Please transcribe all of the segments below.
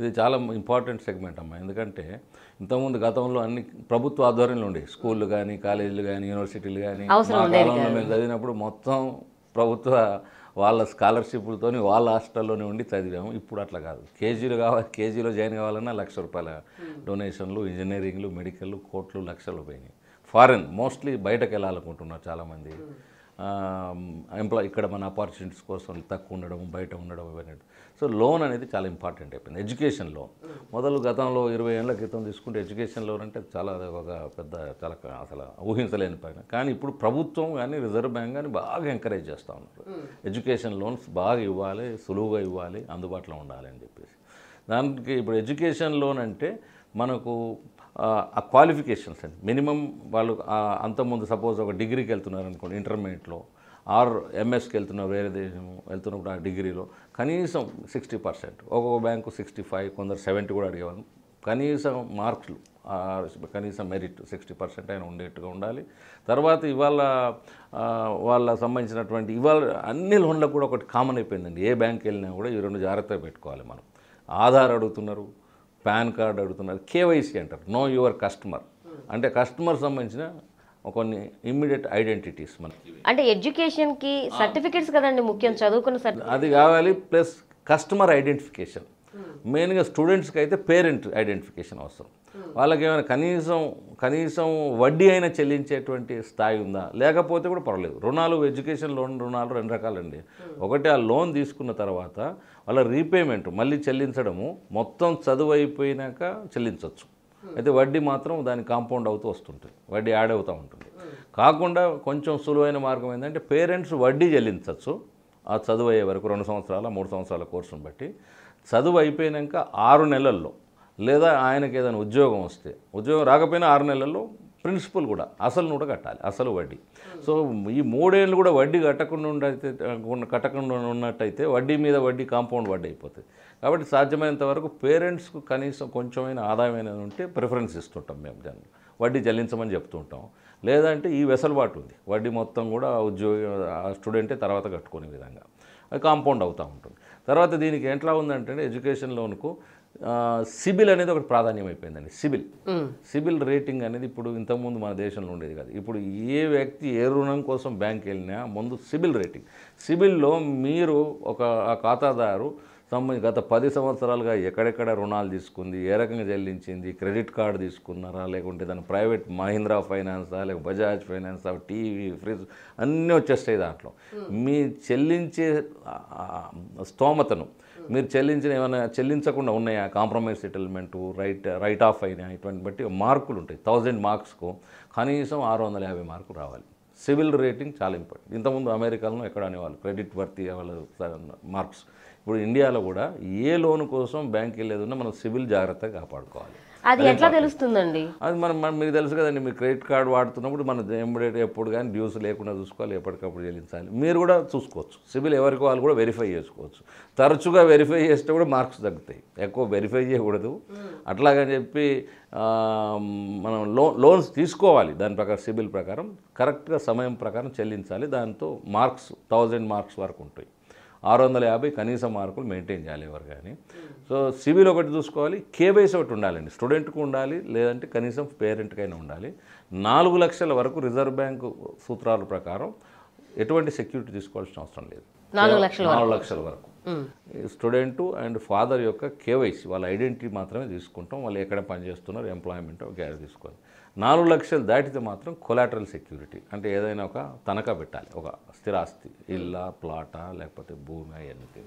ఇది చాలా important segment అమ్మ ఎందుకంటే ఇంతకుముందు గతంలో అన్ని ప్రభుత్వ ఆధ్వర్యంలో ఉండే స్కూళ్ళు కానీ కాలేజీలు కానీ యూనివర్సిటీలు కానీ కాలంలో మేము చదివినప్పుడు మొత్తం ప్రభుత్వ వాళ్ళ స్కాలర్షిప్లతో వాళ్ళ హాస్టల్లోనే ఉండి చదివాము ఇప్పుడు అట్లా కాదు కేజీలు కావాలి కేజీలో జాయిన్ కావాలన్నా లక్ష రూపాయల hmm. డొనేషన్లు ఇంజనీరింగ్లు మెడికల్ కోట్లు లక్షలు పోయినాయి ఫారెన్ మోస్ట్లీ బయటకు వెళ్ళాలనుకుంటున్నారు చాలామంది hmm. ఎంప్లాయ్ ఇక్కడ మన ఆపర్చునిటీస్ కోసం తక్కువ ఉండడం బయట ఉండడం ఇవన్నీ సో లోన్ అనేది చాలా ఇంపార్టెంట్ అయిపోయింది ఎడ్యుకేషన్ లోన్ మొదలు గతంలో ఇరవై ఏళ్ళ క్రితం తీసుకుంటే ఎడ్యుకేషన్ లోన్ అంటే చాలా ఒక పెద్ద చాలా అసలు ఊహించలేని పైన కానీ ఇప్పుడు ప్రభుత్వం కానీ రిజర్వ్ బ్యాంక్ కానీ బాగా ఎంకరేజ్ చేస్తూ ఉన్నారు ఎడ్యుకేషన్ లోన్స్ బాగా ఇవ్వాలి సులువుగా ఇవ్వాలి అందుబాటులో ఉండాలి అని చెప్పేసి దానికి ఇప్పుడు ఎడ్యుకేషన్ లోన్ అంటే మనకు ఆ క్వాలిఫికేషన్స్ అండి మినిమం వాళ్ళు అంతకుముందు సపోజ్ ఒక డిగ్రీకి వెళ్తున్నారు అనుకోండి ఇంటర్మీడియట్లో ఆర్ ఎంఎస్కి వెళ్తున్న వేరే దేశం వెళ్తున్నప్పుడు ఆ డిగ్రీలో కనీసం సిక్స్టీ పర్సెంట్ ఒక్కొక్క బ్యాంకు సిక్స్టీ ఫైవ్ కొందరు సెవెంటీ కూడా అడిగేవాళ్ళం కనీసం మార్క్స్లు కనీసం మెరిట్ సిక్స్టీ పర్సెంట్ అయినా ఉండేట్టుగా ఉండాలి తర్వాత ఇవాళ వాళ్ళ సంబంధించినటువంటి ఇవాళ అన్ని లోన్లకు కూడా ఒకటి కామన్ అయిపోయిందండి ఏ బ్యాంక్ వెళ్ళినా కూడా ఈ రెండు జాగ్రత్తగా పెట్టుకోవాలి మనం ఆధార్ అడుగుతున్నారు పాన్ కార్డ్ అడుగుతున్నారు కేవైసీ అంటారు నో యువర్ కస్టమర్ అంటే కస్టమర్ సంబంధించిన కొన్ని ఇమ్మీడియట్ ఐడెంటిటీస్ మనకి అంటే ఎడ్యుకేషన్కి సర్టిఫికేట్స్ కదండి ముఖ్యం చదువుకున్న అది కావాలి ప్లస్ కస్టమర్ ఐడెంటిఫికేషన్ మెయిన్గా స్టూడెంట్స్కి అయితే పేరెంట్ ఐడెంటిఫికేషన్ అవసరం వాళ్ళకి ఏమైనా కనీసం కనీసం వడ్డీ అయినా చెల్లించేటువంటి స్థాయి ఉందా లేకపోతే కూడా పర్వాలేదు రుణాలు ఎడ్యుకేషన్ లోన్ రుణాలు రెండు రకాలండి ఒకటి ఆ లోన్ తీసుకున్న తర్వాత వాళ్ళ రీపేమెంట్ మళ్ళీ చెల్లించడము మొత్తం చదువు అయిపోయినాక చెల్లించవచ్చు అయితే వడ్డీ మాత్రం దాని కాంపౌండ్ అవుతూ వస్తుంటుంది వడ్డీ యాడ్ అవుతూ ఉంటుంది కాకుండా కొంచెం సులువైన మార్గం ఏంటంటే పేరెంట్స్ వడ్డీ చెల్లించవచ్చు ఆ చదువు అయ్యే వరకు రెండు సంవత్సరాల మూడు సంవత్సరాల కోర్సును బట్టి చదువు అయిపోయినాక ఆరు నెలల్లో లేదా ఆయనకి ఏదైనా ఉద్యోగం వస్తే ఉద్యోగం రాకపోయినా ఆరు నెలల్లో ప్రిన్సిపల్ కూడా అసలు కూడా కట్టాలి అసలు వడ్డీ సో ఈ మూడేళ్ళు కూడా వడ్డీ కట్టకుండా ఉండైతే కట్టకుండా ఉన్నట్టయితే వడ్డీ మీద వడ్డీ కాంపౌండ్ వడ్డీ అయిపోతుంది కాబట్టి సాధ్యమైనంత వరకు పేరెంట్స్కు కనీసం కొంచెమైన ఆదాయం అనేది ఉంటే ప్రిఫరెన్స్ ఇస్తుంటాం మేము దాన్ని వడ్డీ చెల్లించమని చెప్తుంటాం లేదంటే ఈ వెసలుబాటు ఉంది వడ్డీ మొత్తం కూడా ఉద్యోగి స్టూడెంటే తర్వాత కట్టుకునే విధంగా అది కాంపౌండ్ అవుతూ ఉంటుంది తర్వాత దీనికి ఎట్లా ఉందంటే ఎడ్యుకేషన్ లోన్కు సిబిల్ అనేది ఒకటి ప్రాధాన్యం అయిపోయిందండి సిబిల్ సిబిల్ రేటింగ్ అనేది ఇప్పుడు ఇంతకుముందు మన దేశంలో ఉండేది కాదు ఇప్పుడు ఏ వ్యక్తి ఏ రుణం కోసం బ్యాంక్ వెళ్ళినా ముందు సిబిల్ రేటింగ్ సిబిల్లో మీరు ఒక ఖాతాదారు సంబంధించి గత పది సంవత్సరాలుగా ఎక్కడెక్కడ రుణాలు తీసుకుంది ఏ రకంగా చెల్లించింది క్రెడిట్ కార్డు తీసుకున్నారా లేకుంటే దాని ప్రైవేట్ మహీంద్రా ఫైనాన్సా లేక బజాజ్ ఫైనాన్సా టీవీ ఫ్రిడ్జ్ అన్నీ వచ్చేస్తాయి దాంట్లో hmm. మీ చెల్లించే స్తోమతను hmm. మీరు చెల్లించిన ఏమైనా చెల్లించకుండా ఉన్నాయా compromise settlement write write off అయినా ఇటువంటి బట్టి మార్కులు ఉంటాయి థౌజండ్ మార్క్స్కు కనీసం ఆరు వందల యాభై మార్కులు రావాలి సివిల్ రేటింగ్ చాలా ఇంపార్టెంట్ ఇంతకుముందు అమెరికాలో ఎక్కడ అనేవాళ్ళు క్రెడిట్ వర్తి వాళ్ళు మార్క్స్ ఇప్పుడు ఇండియాలో కూడా ఏ లోన్ కోసం బ్యాంక్ వెళ్ళేదన్నా మనం సివిల్ జాగ్రత్తగా కాపాడుకోవాలి అది ఎట్లా తెలుస్తుందండి అది మనం మనం మీకు తెలుసు కదండి మీరు క్రెడిట్ కార్డు వాడుతున్నప్పుడు మన ఎంబడేట్ ఎప్పుడు కానీ డ్యూస్ లేకుండా చూసుకోవాలి ఎప్పటికప్పుడు చెల్లించాలి మీరు కూడా చూసుకోవచ్చు సివిల్ ఎవరికి వాళ్ళు కూడా వెరిఫై చేసుకోవచ్చు తరచుగా వెరిఫై చేస్తే కూడా మార్క్స్ తగ్గుతాయి ఎక్కువ వెరిఫై చేయకూడదు అట్లాగని చెప్పి మనం లో లోన్స్ తీసుకోవాలి దాని ప్రకారం సివిల్ ప్రకారం కరెక్ట్గా సమయం ప్రకారం చెల్లించాలి దాంతో మార్క్స్ థౌజండ్ మార్క్స్ వరకు ఉంటాయి ఆరు వందల యాభై కనీస మార్కులు మెయింటైన్ చేయాలి ఎవరు కానీ సో సివిల్ ఒకటి చూసుకోవాలి కేబైస్ ఒకటి ఉండాలండి స్టూడెంట్కు ఉండాలి లేదంటే కనీసం పేరెంట్కైనా ఉండాలి నాలుగు లక్షల వరకు రిజర్వ్ బ్యాంక్ సూత్రాల ప్రకారం ఎటువంటి సెక్యూరిటీ తీసుకోవాల్సిన అవసరం లేదు నాలుగు లక్షల వరకు స్టూడెంట్ అండ్ ఫాదర్ యొక్క కేవైసీ వాళ్ళ ఐడెంటిటీ మాత్రమే తీసుకుంటాం వాళ్ళు ఎక్కడ పనిచేస్తున్నారు ఎంప్లాయ్మెంట్ గ్యారెంటీ తీసుకోవాలి నాలుగు లక్షలు దాటితే మాత్రం కొలాటరల్ సెక్యూరిటీ అంటే ఏదైనా ఒక తనఖా పెట్టాలి ఒక స్థిరాస్తి ఇళ్ళ ప్లాటా లేకపోతే భూమి అవన్నీ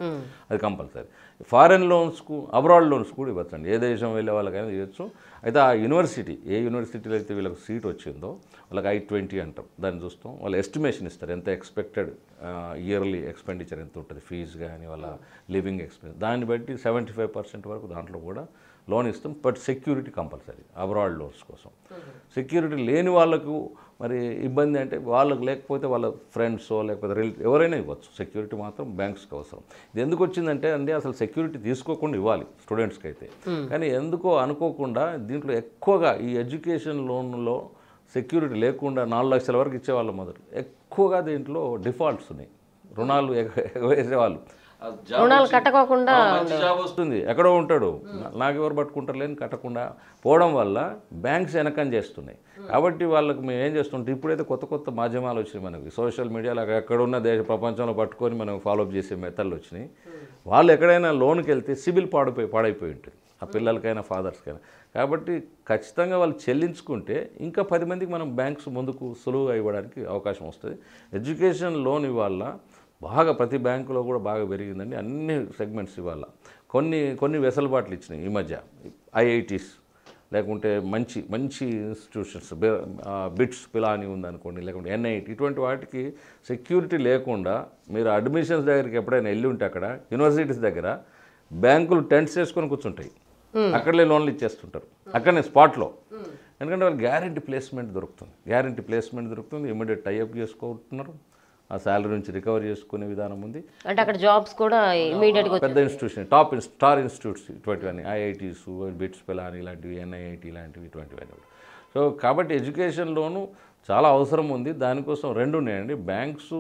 అది కంపల్సరీ ఫారెన్ లోన్స్కు అబ్రాడ్ లోన్స్ కూడా ఇవ్వచ్చండి ఏ దేశం వెళ్ళే వాళ్ళకైనా ఇవ్వచ్చు అయితే ఆ యూనివర్సిటీ ఏ యూనివర్సిటీలో అయితే వీళ్ళకి సీట్ వచ్చిందో వాళ్ళకి ఐ ట్వంటీ అంటాం దాన్ని చూస్తాం వాళ్ళు ఎస్టిమేషన్ ఇస్తారు ఎంత ఎక్స్పెక్టెడ్ ఇయర్లీ ఎక్స్పెండిచర్ ఎంత ఉంటుంది ఫీజు కానీ వాళ్ళ లివింగ్ ఎక్స్పెన్స్ దాన్ని బట్టి సెవెంటీ ఫైవ్ పర్సెంట్ వరకు దాంట్లో కూడా లోన్ ఇస్తాం but security compulsory abroad loans కోసం సెక్యూరిటీ లేని వాళ్ళకు మరి ఇబ్బంది అంటే వాళ్ళకు లేకపోతే వాళ్ళ ఫ్రెండ్స్ లేకపోతే రిలేటివ్ ఎవరైనా ఇవ్వచ్చు సెక్యూరిటీ మాత్రం బ్యాంక్స్కి అవసరం ఇది ఎందుకు వచ్చిందంటే అండి అసలు సెక్యూరిటీ తీసుకోకుండా ఇవ్వాలి స్టూడెంట్స్కి అయితే కానీ ఎందుకో అనుకోకుండా దీంట్లో ఎక్కువగా ఈ ఎడ్యుకేషన్ లోన్లో సెక్యూరిటీ లేకుండా నాలుగు లక్షల వరకు ఇచ్చేవాళ్ళు మొదలు ఎక్కువగా దీంట్లో డిఫాల్ట్స్ ఉన్నాయి రుణాలు ఎగ ఎగవేసేవాళ్ళు రుణాలు కట్టకోకుండా జాబ్ వస్తుంది ఎక్కడో ఉంటాడు నాకు ఎవరు పట్టుకుంటారు లేని కట్టకుండా పోవడం వల్ల బ్యాంక్స్ వెనకం చేస్తున్నాయి కాబట్టి వాళ్ళకి మేము ఏం చేస్తుంటే ఇప్పుడైతే కొత్త కొత్త మాధ్యమాలు వచ్చినాయి మనకి సోషల్ మీడియాలో ఎక్కడున్న దేశ ప్రపంచంలో పట్టుకొని మనం ఫాలోఅప్ చేసే మెథడ్లు వచ్చినాయి వాళ్ళు ఎక్కడైనా లోన్కి వెళ్తే సిబిల్ పాడిపోయి పాడైపోయి ఉంటుంది ఆ పిల్లలకైనా ఫాదర్స్కైనా కాబట్టి ఖచ్చితంగా వాళ్ళు చెల్లించుకుంటే ఇంకా పది మందికి మనం బ్యాంక్స్ ముందుకు సులువుగా ఇవ్వడానికి అవకాశం వస్తుంది ఎడ్యుకేషన్ లోన్ ఇవాళ బాగా ప్రతి బ్యాంకులో కూడా బాగా పెరిగిందండి అన్ని సెగ్మెంట్స్ ఇవాళ కొన్ని కొన్ని వెసలుబాట్లు ఇచ్చినాయి ఈ మధ్య ఐఐటీస్ లేకుంటే మంచి మంచి ఇన్స్టిట్యూషన్స్ బిట్స్ పిలాని ఉందనుకోండి లేకుంటే ఎన్ఐటి ఇటువంటి వాటికి సెక్యూరిటీ లేకుండా మీరు అడ్మిషన్స్ దగ్గరికి ఎప్పుడైనా వెళ్ళి ఉంటే అక్కడ యూనివర్సిటీస్ దగ్గర బ్యాంకులు టెంట్స్ వేసుకొని కూర్చుంటాయి అక్కడలే లోన్లు ఇచ్చేస్తుంటారు అక్కడనే స్పాట్లో ఎందుకంటే వాళ్ళు గ్యారంటీ ప్లేస్మెంట్ దొరుకుతుంది గ్యారంటీ ప్లేస్మెంట్ దొరుకుతుంది ఇమీడియట్ టైఅప్ చేసుకుంటున్నారు ఆ శాలరీ నుంచి రికవర్ చేసుకునే విధానం ఉంది అంటే అక్కడ జాబ్స్ కూడా ఇమీడియట్గా పెద్ద ఇన్స్టిట్యూషన్ టాప్ స్టార్ ఇన్స్టిట్యూట్స్ ఇటువంటివన్నీ ఐఐటీస్ బిట్స్ పిలాని ఇలాంటివి ఎన్ఐఐటి ఇలాంటివి ఇటువంటివన్నీ సో కాబట్టి ఎడ్యుకేషన్లోనూ చాలా అవసరం ఉంది దానికోసం రెండు ఉన్నాయండి బ్యాంక్స్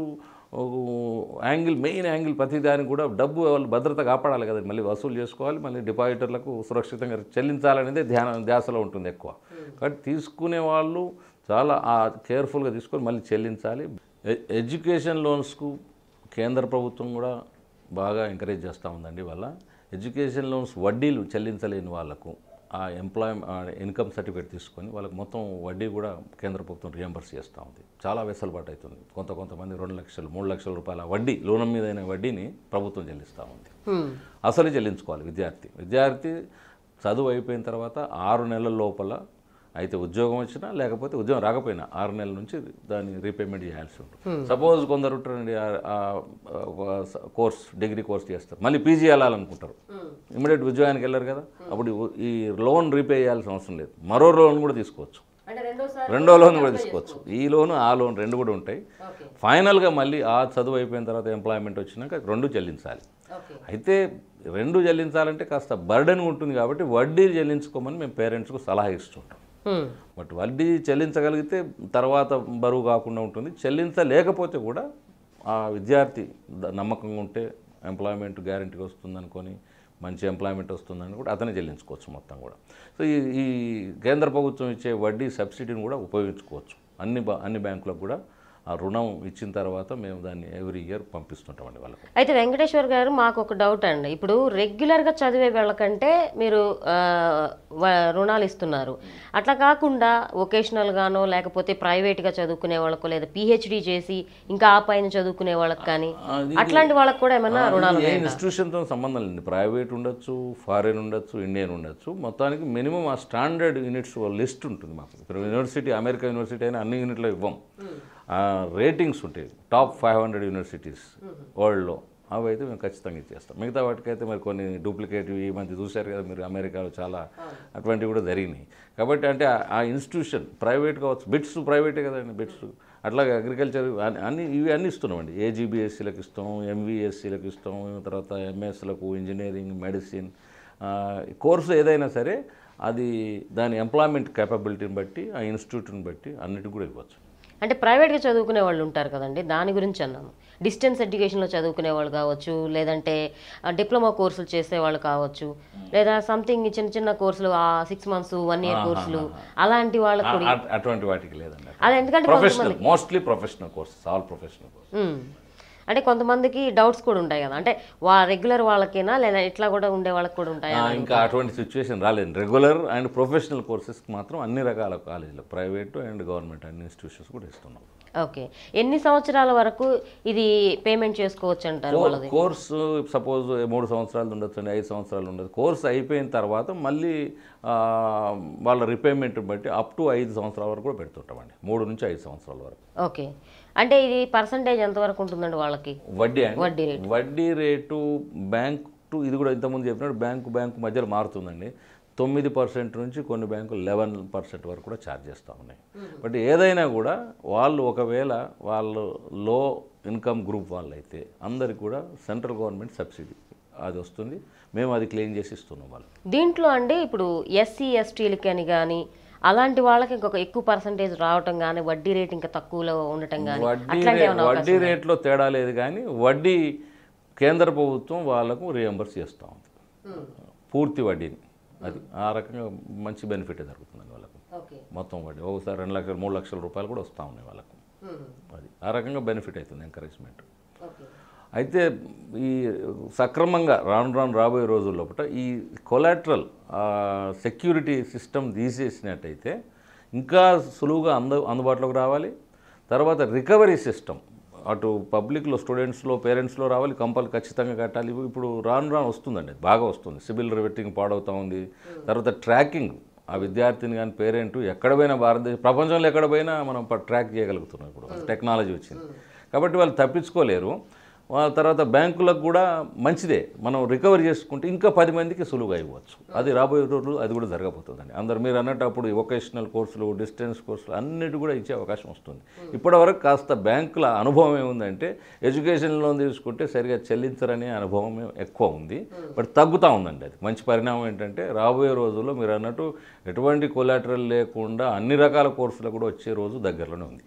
యాంగిల్ మెయిన్ యాంగిల్ ప్రతి దానికి కూడా డబ్బు వాళ్ళు భద్రత కాపాడాలి కదా మళ్ళీ వసూలు చేసుకోవాలి మళ్ళీ డిపాజిటర్లకు సురక్షితంగా చెల్లించాలనేదే ధ్యానం ధ్యాసలో ఉంటుంది ఎక్కువ hmm. కాబట్టి తీసుకునే వాళ్ళు చాలా కేర్ఫుల్గా తీసుకొని మళ్ళీ చెల్లించాలి ఎడ్యుకేషన్ లోన్స్కు కేంద్ర ప్రభుత్వం కూడా బాగా ఎంకరేజ్ చేస్తూ ఉందండి వాళ్ళ ఎడ్యుకేషన్ లోన్స్ వడ్డీలు చెల్లించలేని వాళ్ళకు ఆ ఎంప్లాయ్ ఇన్కమ్ సర్టిఫికేట్ తీసుకొని వాళ్ళకి మొత్తం వడ్డీ కూడా కేంద్ర ప్రభుత్వం రియంబర్స్ చేస్తూ ఉంది చాలా వెసులుబాటు అవుతుంది కొంత కొంతమంది రెండు లక్షలు మూడు లక్షల రూపాయల వడ్డీ లోనం మీదైన వడ్డీని ప్రభుత్వం చెల్లిస్తూ ఉంది అసలు చెల్లించుకోవాలి విద్యార్థి విద్యార్థి చదువు అయిపోయిన తర్వాత ఆరు నెలల లోపల అయితే ఉద్యోగం వచ్చినా లేకపోతే ఉద్యోగం రాకపోయినా ఆరు నెలల నుంచి దాన్ని రీపేమెంట్ చేయాల్సి ఉంటుంది hmm. సపోజ్ కొందరు ఉంటారండి కోర్స్ డిగ్రీ కోర్స్ చేస్తారు మళ్ళీ పీజీ వెళ్ళాలనుకుంటారు hmm. ఇమీడియట్ ఉద్యోగానికి వెళ్ళారు కదా అప్పుడు ఈ లోన్ రీపే చేయాల్సిన అవసరం లేదు మరో లోన్ కూడా తీసుకోవచ్చు రెండో లోన్ కూడా తీసుకోవచ్చు ఈ లోను ఆ లోన్ రెండు కూడా ఉంటాయి ఫైనల్గా మళ్ళీ ఆ చదువు అయిపోయిన తర్వాత ఎంప్లాయ్మెంట్ వచ్చినాక రెండు చెల్లించాలి అయితే రెండు చెల్లించాలంటే కాస్త బర్డెన్ ఉంటుంది కాబట్టి వడ్డీలు చెల్లించుకోమని మేము పేరెంట్స్కు సలహా ఇస్తుంటాం Hmm. బట్ వడ్డీ చెల్లించగలిగితే తర్వాత బరువు కాకుండా ఉంటుంది చెల్లించలేకపోతే కూడా ఆ విద్యార్థి నమ్మకంగా ఉంటే ఎంప్లాయ్మెంట్ గ్యారంటీగా వస్తుంది అనుకొని మంచి ఎంప్లాయ్మెంట్ వస్తుందని కూడా అతనే చెల్లించుకోవచ్చు మొత్తం కూడా సో ఈ ఈ కేంద్ర ప్రభుత్వం ఇచ్చే వడ్డీ సబ్సిడీని కూడా ఉపయోగించుకోవచ్చు అన్ని అన్ని బ్యాంకులకు కూడా ఆ రుణం ఇచ్చిన తర్వాత మేము దాన్ని ఎవ్రీ ఇయర్ పంపిస్తుంటామండి వాళ్ళకి అయితే వెంకటేశ్వర్ గారు మాకు ఒక డౌట్ అండి ఇప్పుడు రెగ్యులర్గా చదివే వాళ్ళకంటే మీరు రుణాలు ఇస్తున్నారు అట్లా కాకుండా వొకేషనల్గానో లేకపోతే ప్రైవేట్గా చదువుకునే వాళ్ళకు లేదా పిహెచ్డి చేసి ఇంకా ఆ పైన చదువుకునే వాళ్ళకి కానీ అట్లాంటి వాళ్ళకి కూడా ఏమైనా రుణాలు ఇన్స్టిట్యూషన్తో సంబంధం లేదు ప్రైవేట్ ఉండొచ్చు ఫారెన్ ఉండొచ్చు ఇండియన్ ఉండొచ్చు మొత్తానికి మినిమం ఆ స్టాండర్డ్ యూనిట్స్ లిస్ట్ ఉంటుంది మాకు యూనివర్సిటీ అమెరికా యూనివర్సిటీ అయినా అన్ని యూనిట్లో ఇవ్వం hmm. రేటింగ్స్ ఉంటాయి టాప్ ఫైవ్ హండ్రెడ్ యూనివర్సిటీస్ వరల్డ్లో అవి అయితే మేము ఖచ్చితంగా ఇచ్చేస్తాం మిగతా వాటికైతే మరి కొన్ని డూప్లికేట్ ఈ మధ్య చూశారు కదా మీరు అమెరికాలో చాలా అటువంటివి కూడా జరిగినాయి కాబట్టి అంటే ఆ ఇన్స్టిట్యూషన్ ప్రైవేట్ కావచ్చు బిట్స్ ప్రైవేటే కదండి బిట్స్ అట్లాగే అగ్రికల్చర్ అన్ని ఇవి అన్నీ ఇస్తున్నామండి ఏజీబీఎస్సీలకు ఇస్తాం ఎంవీఎస్సీలకు ఇస్తాం తర్వాత ఎంఎస్లకు ఇంజనీరింగ్ మెడిసిన్ కోర్సు ఏదైనా సరే అది దాని ఎంప్లాయ్మెంట్ క్యాపబిలిటీని బట్టి ఆ ఇన్స్టిట్యూట్ని బట్టి అన్నిటికి కూడా ఇవ్వచ్చు అంటే ప్రైవేట్గా చదువుకునే వాళ్ళు ఉంటారు కదండి దాని గురించి అన్నాను డిస్టెన్స్ ఎడ్యుకేషన్లో చదువుకునే వాళ్ళు కావచ్చు లేదంటే డిప్లొమా కోర్సులు చేసే వాళ్ళు కావచ్చు లేదా సంథింగ్ చిన్న చిన్న కోర్సులు ఆ సిక్స్ మంత్స్ వన్ ఇయర్ కోర్సులు అలాంటి వాళ్ళకి అటువంటి వాటికి లేదండి ఎందుకంటే mostly professional courses all professional courses అంటే కొంతమందికి డౌట్స్ కూడా ఉంటాయి కదా అంటే వాళ్ళ రెగ్యులర్ వాళ్ళకేనా లేదా ఇట్లా కూడా ఉండే వాళ్ళకి కూడా ఉంటాయా ఇంకా అటువంటి సిచ్యువేషన్ రాలేదు రెగ్యులర్ అండ్ ప్రొఫెషనల్ కోర్సెస్కి మాత్రం అన్ని రకాల కాలేజీలు ప్రైవేటు అండ్ గవర్నమెంట్ అన్ని ఇన్స్టిట్యూషన్స్ కూడా ఇస్తున్నాం ఓకే ఎన్ని సంవత్సరాల వరకు ఇది పేమెంట్ చేసుకోవచ్చు అంటారు కోర్సు సపోజ్ మూడు సంవత్సరాలు ఉండొచ్చు అండి ఐదు సంవత్సరాలు ఉండదు కోర్సు అయిపోయిన తర్వాత మళ్ళీ వాళ్ళ రిపేమెంట్ బట్టి అప్ టు ఐదు సంవత్సరాల వరకు కూడా పెడుతుంటామండి మూడు నుంచి ఐదు సంవత్సరాల వరకు ఓకే అంటే ఇది పర్సంటేజ్ ఎంతవరకు ఉంటుందండి వాళ్ళకి వడ్డీ వడ్డీ రేటు వడ్డీ రేటు బ్యాంక్ టు ఇది కూడా ఇంతకుముందు చెప్పినట్టు బ్యాంకు బ్యాంకు మధ్యలో మారుతుందండి తొమ్మిది పర్సెంట్ నుంచి కొన్ని బ్యాంకులు లెవెన్ పర్సెంట్ వరకు కూడా ఛార్జ్ చేస్తూ ఉన్నాయి బట్ ఏదైనా కూడా వాళ్ళు ఒకవేళ వాళ్ళు లో ఇన్కమ్ గ్రూప్ వాళ్ళైతే అందరికి కూడా సెంట్రల్ గవర్నమెంట్ సబ్సిడీ అది వస్తుంది మేము అది క్లెయిమ్ చేసి ఇస్తున్నాం వాళ్ళు దీంట్లో అండి ఇప్పుడు ఎస్సీ ఎస్టీలకి అని కానీ అలాంటి వాళ్ళకి ఇంకొక ఎక్కువ పర్సంటేజ్ రావటం కానీ వడ్డీ రేట్ ఇంకా తక్కువలో ఉండటం కానీ వడ్డీ వడ్డీ రేట్లో తేడా లేదు కానీ వడ్డీ కేంద్ర ప్రభుత్వం వాళ్ళకు రియంబర్స్ చేస్తూ ఉంది పూర్తి వడ్డీని అది ఆ రకంగా మంచి బెనిఫిట్ జరుగుతుంది వాళ్ళకు మొత్తం వడ్డీ ఒకసారి రెండు లక్షలు మూడు లక్షల రూపాయలు కూడా వస్తూ ఉన్నాయి వాళ్ళకు అది ఆ రకంగా బెనిఫిట్ అవుతుంది ఎంకరేజ్మెంట్ అయితే ఈ సక్రమంగా రాను రాను రాబోయే లోపల ఈ కొలాట్రల్ సెక్యూరిటీ సిస్టమ్ తీసేసినట్టయితే ఇంకా సులువుగా అంద అందుబాటులోకి రావాలి తర్వాత రికవరీ సిస్టమ్ అటు పబ్లిక్లో స్టూడెంట్స్లో పేరెంట్స్లో రావాలి కంపల్ ఖచ్చితంగా కట్టాలి ఇప్పుడు రాను రాను వస్తుందండి బాగా వస్తుంది సివిల్ రివెట్టింగ్ పాడవుతూ ఉంది తర్వాత ట్రాకింగ్ ఆ విద్యార్థిని కానీ పేరెంట్ ఎక్కడ పోయినా భారతదేశం ప్రపంచంలో ఎక్కడ పోయినా మనం ట్రాక్ చేయగలుగుతున్నాం ఇప్పుడు టెక్నాలజీ వచ్చింది కాబట్టి వాళ్ళు తప్పించుకోలేరు తర్వాత బ్యాంకులకు కూడా మంచిదే మనం రికవరీ చేసుకుంటే ఇంకా పది మందికి సులువుగా ఇవ్వచ్చు అది రాబోయే రోజులు అది కూడా జరగబోతుందండి అందరు మీరు అన్నట్టు వొకేషనల్ కోర్సులు డిస్టెన్స్ కోర్సులు అన్నిటి కూడా ఇచ్చే అవకాశం వస్తుంది hmm. ఇప్పటివరకు కాస్త బ్యాంకుల అనుభవం ఏముందంటే ఎడ్యుకేషన్ లోన్ తీసుకుంటే సరిగా చెల్లించరనే అనుభవం ఎక్కువ ఉంది hmm. బట్ తగ్గుతూ ఉందండి అది మంచి పరిణామం ఏంటంటే రాబోయే రోజుల్లో మీరు అన్నట్టు ఎటువంటి కొలాటరల్ లేకుండా అన్ని రకాల కోర్సులు కూడా వచ్చే రోజు దగ్గరలోనే ఉంది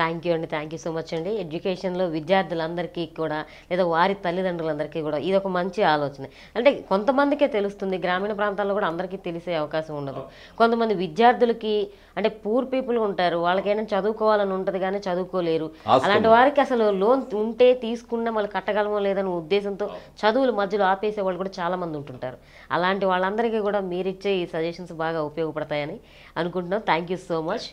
థ్యాంక్ యూ అండి థ్యాంక్ యూ సో మచ్ అండి ఎడ్యుకేషన్లో విద్యార్థులందరికీ కూడా లేదా వారి తల్లిదండ్రులందరికీ కూడా ఇది ఒక మంచి ఆలోచన అంటే కొంతమందికే తెలుస్తుంది గ్రామీణ ప్రాంతాల్లో కూడా అందరికీ తెలిసే అవకాశం ఉండదు కొంతమంది విద్యార్థులకి అంటే పూర్ పీపుల్ ఉంటారు వాళ్ళకైనా చదువుకోవాలని ఉంటుంది కానీ చదువుకోలేరు అలాంటి వారికి అసలు లోన్ ఉంటే తీసుకున్నా మళ్ళీ కట్టగలమో లేదనే ఉద్దేశంతో చదువులు మధ్యలో ఆపేసే వాళ్ళు కూడా చాలా మంది ఉంటుంటారు అలాంటి వాళ్ళందరికీ కూడా మీరిచ్చే ఈ సజెషన్స్ బాగా ఉపయోగపడతాయని అనుకుంటున్నాం థ్యాంక్ యూ సో మచ్